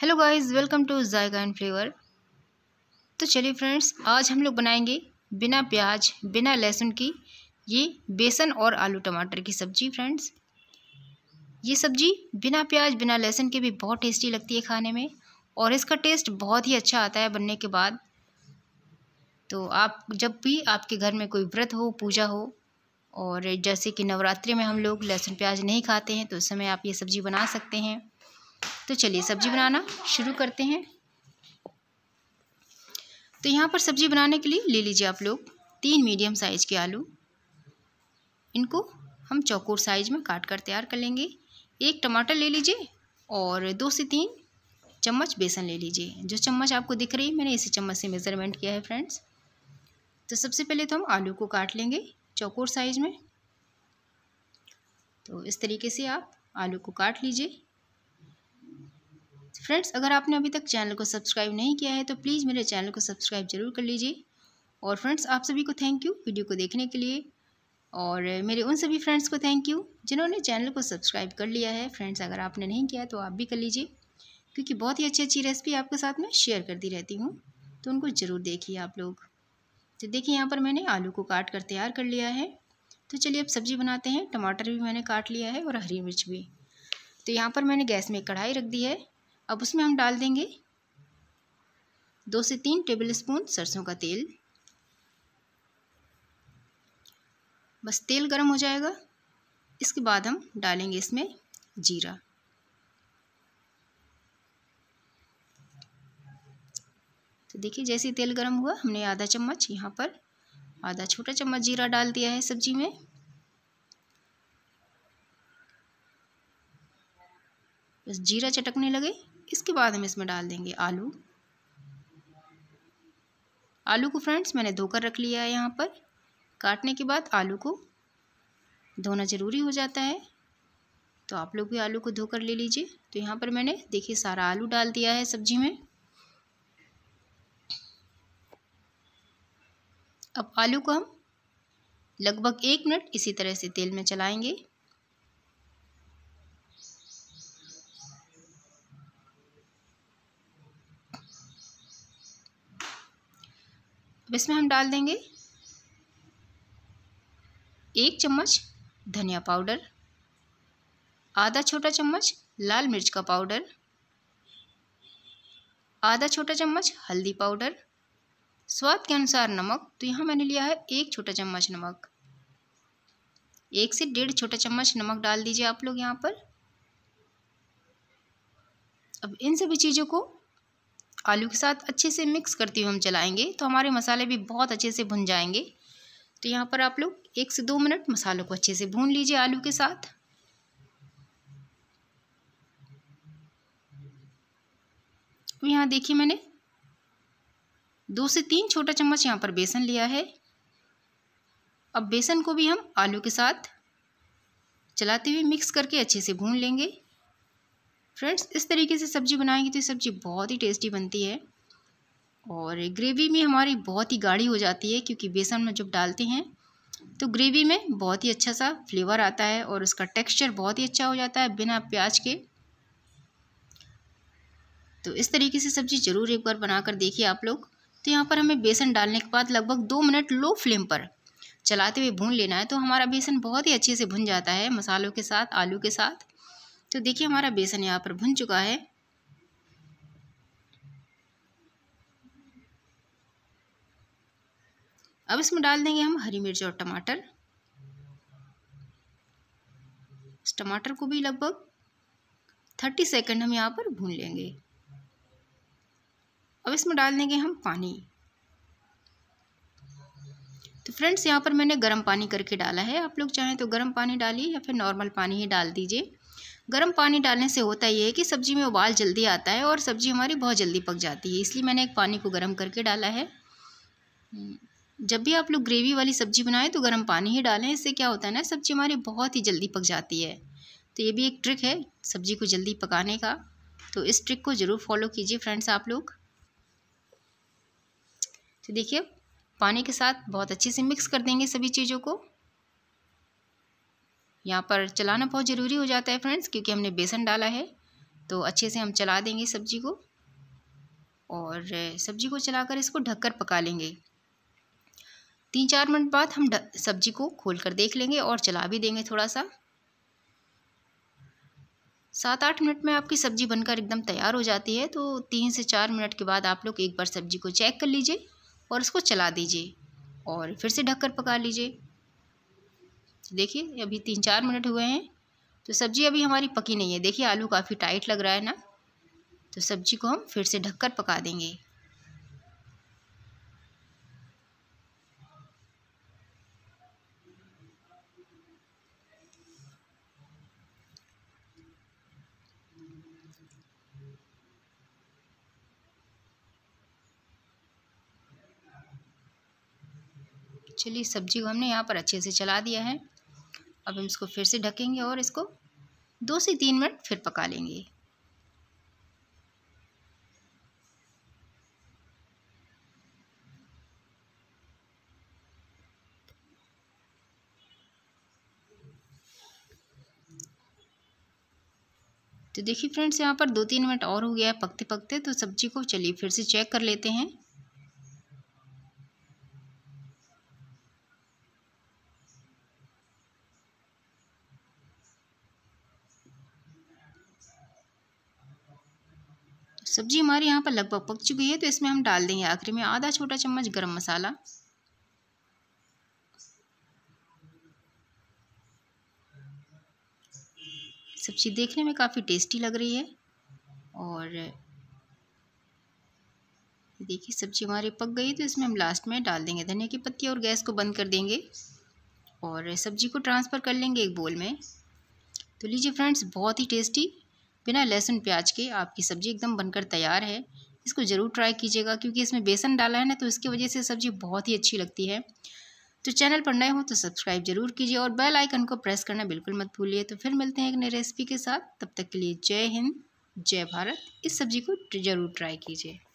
hello guys welcome to Zaika and flavour तो चलिए friends आज हम लोग बनाएंगे बिना प्याज बिना लहसुन की ये बेसन और आलू टमाटर की सब्जी फ्रेंड्स ये सब्जी बिना प्याज बिना लहसुन के भी बहुत टेस्टी लगती है खाने में और इसका टेस्ट बहुत ही अच्छा आता है बनने के बाद तो आप जब भी आपके घर में कोई व्रत हो पूजा हो और जैसे कि नवरात्रि में हम लोग लहसुन प्याज नहीं खाते हैं तो उस समय आप ये सब्ज़ी बना सकते हैं तो चलिए सब्ज़ी बनाना शुरू करते हैं तो यहाँ पर सब्ज़ी बनाने के लिए ले लीजिए आप लोग तीन मीडियम साइज़ के आलू इनको हम चौकोर साइज में काट कर तैयार कर लेंगे एक टमाटर ले लीजिए और दो से तीन चम्मच बेसन ले लीजिए जो चम्मच आपको दिख रही है मैंने इसी चम्मच से मेज़रमेंट किया है फ्रेंड्स तो सबसे पहले तो हम आलू को काट लेंगे चौकोर साइज में तो इस तरीके से आप आलू को काट लीजिए फ्रेंड्स अगर आपने अभी तक चैनल को सब्सक्राइब नहीं किया है तो प्लीज़ मेरे चैनल को सब्सक्राइब जरूर कर लीजिए और फ्रेंड्स आप सभी को थैंक यू वीडियो को देखने के लिए और मेरे उन सभी फ्रेंड्स को थैंक यू जिन्होंने चैनल को सब्सक्राइब कर लिया है फ्रेंड्स अगर आपने नहीं किया तो आप भी कर लीजिए क्योंकि बहुत ही अच्छी अच्छी रेसिपी आपके साथ में शेयर करती रहती हूँ तो उनको ज़रूर देखिए आप लोग तो देखिए यहाँ पर मैंने आलू को काट कर तैयार कर लिया है तो चलिए अब सब्ज़ी बनाते हैं टमाटर भी मैंने काट लिया है और हरी मिर्च भी तो यहाँ पर मैंने गैस में कढ़ाई रख दी है अब उसमें हम डाल देंगे दो से तीन टेबल स्पून सरसों का तेल बस तेल गर्म हो जाएगा इसके बाद हम डालेंगे इसमें जीरा तो देखिए जैसे तेल गर्म हुआ हमने आधा चम्मच यहाँ पर आधा छोटा चम्मच जीरा डाल दिया है सब्जी में बस जीरा चटकने लगे इसके बाद हम इसमें डाल देंगे आलू आलू को फ्रेंड्स मैंने धोकर रख लिया है यहाँ पर काटने के बाद आलू को धोना ज़रूरी हो जाता है तो आप लोग भी आलू को धोकर ले लीजिए तो यहाँ पर मैंने देखिए सारा आलू डाल दिया है सब्जी में अब आलू को हम लगभग एक मिनट इसी तरह से तेल में चलाएंगे अब इसमें हम डाल देंगे एक चम्मच धनिया पाउडर आधा छोटा चम्मच लाल मिर्च का पाउडर आधा छोटा चम्मच हल्दी पाउडर स्वाद के अनुसार नमक तो यहाँ मैंने लिया है एक छोटा चम्मच नमक एक से डेढ़ छोटा चम्मच नमक डाल दीजिए आप लोग यहाँ पर अब इन सभी चीज़ों को आलू के साथ अच्छे से मिक्स करते हुए हम चलाएँगे तो हमारे मसाले भी बहुत अच्छे से भुन जाएंगे तो यहाँ पर आप लोग एक से दो मिनट मसालों को अच्छे से भून लीजिए आलू के साथ तो यहाँ देखिए मैंने दो से तीन छोटा चम्मच यहाँ पर बेसन लिया है अब बेसन को भी हम आलू के साथ चलाते हुए मिक्स करके अच्छे से भून लेंगे फ्रेंड्स इस तरीके से सब्ज़ी बनाएंगे तो ये सब्ज़ी बहुत ही टेस्टी बनती है और ग्रेवी में हमारी बहुत ही गाढ़ी हो जाती है क्योंकि बेसन में जब डालते हैं तो ग्रेवी में बहुत ही अच्छा सा फ्लेवर आता है और उसका टेक्स्चर बहुत ही अच्छा हो जाता है बिना प्याज के तो इस तरीके से सब्ज़ी ज़रूर एक बार बनाकर देखिए आप लोग तो यहाँ पर हमें बेसन डालने के बाद लगभग दो मिनट लो फ्लेम पर चलाते हुए भून लेना है तो हमारा बेसन बहुत ही अच्छे से भुन जाता है मसालों के साथ आलू के साथ तो देखिए हमारा बेसन यहाँ पर भुन चुका है अब इसमें डाल देंगे हम हरी मिर्च और टमाटर इस टमाटर को भी लगभग थर्टी सेकेंड हम यहाँ पर भून लेंगे अब इसमें डाल देंगे हम पानी तो फ्रेंड्स यहाँ पर मैंने गर्म पानी करके डाला है आप लोग चाहें तो गर्म पानी डालिए या फिर नॉर्मल पानी ही डाल दीजिए गर्म पानी डालने से होता यह है कि सब्ज़ी में उबाल जल्दी आता है और सब्ज़ी हमारी बहुत जल्दी पक जाती है इसलिए मैंने एक पानी को गर्म करके डाला है हम्म, जब भी आप लोग ग्रेवी वाली सब्ज़ी बनाएं तो गर्म पानी ही डालें इससे क्या होता है ना सब्ज़ी हमारी बहुत ही जल्दी पक जाती है तो ये भी एक ट्रिक है सब्ज़ी को जल्दी पकाने का तो इस ट्रिक को ज़रूर फॉलो कीजिए फ्रेंड्स आप लोग तो देखिए पानी के साथ बहुत अच्छे से मिक्स कर देंगे सभी चीज़ों को यहाँ पर चलाना बहुत ज़रूरी हो जाता है फ्रेंड्स क्योंकि हमने बेसन डाला है तो अच्छे से हम चला देंगे सब्ज़ी को और सब्ज़ी को चलाकर इसको ढककर पका लेंगे तीन चार मिनट बाद हम सब्ज़ी को खोल कर देख लेंगे और चला भी देंगे थोड़ा सा सात आठ मिनट में आपकी सब्ज़ी बनकर एकदम तैयार हो जाती है तो तीन से चार मिनट के बाद आप लोग एक बार सब्ज़ी को चेक कर लीजिए और उसको चला दीजिए और फिर से ढककर पका लीजिए तो देखिए अभी तीन चार मिनट हुए हैं तो सब्ज़ी अभी हमारी पकी नहीं है देखिए आलू काफ़ी टाइट लग रहा है ना तो सब्ज़ी को हम फिर से ढककर पका देंगे चलिए सब्ज़ी को हमने यहाँ पर अच्छे से चला दिया है अब हम इसको फिर से ढकेंगे और इसको दो से तीन मिनट फिर पका लेंगे तो देखिए फ्रेंड्स यहाँ पर दो तीन मिनट और हो गया है पकते पकते तो सब्जी को चलिए फिर से चेक कर लेते हैं सब्जी हमारी यहाँ पर लगभग पक चुकी है तो इसमें हम डाल देंगे आखिर में आधा छोटा चम्मच गरम मसाला सब्जी देखने में काफ़ी टेस्टी लग रही है और देखिए सब्जी हमारी पक गई तो इसमें हम लास्ट में डाल देंगे धनिया की पत्ती और गैस को बंद कर देंगे और सब्जी को ट्रांसफ़र कर लेंगे एक बोल में तो लीजिए फ्रेंड्स बहुत ही टेस्टी बिना लहसुन प्याज के आपकी सब्ज़ी एकदम बनकर तैयार है इसको ज़रूर ट्राई कीजिएगा क्योंकि इसमें बेसन डाला है ना तो इसकी वजह से सब्ज़ी बहुत ही अच्छी लगती है तो चैनल पर नए हो तो सब्सक्राइब जरूर कीजिए और बेल आइकन को प्रेस करना बिल्कुल मत भूलिए तो फिर मिलते हैं एक नई रेसिपी के साथ तब तक के लिए जय हिंद जय भारत इस सब्ज़ी को जरूर ट्राई कीजिए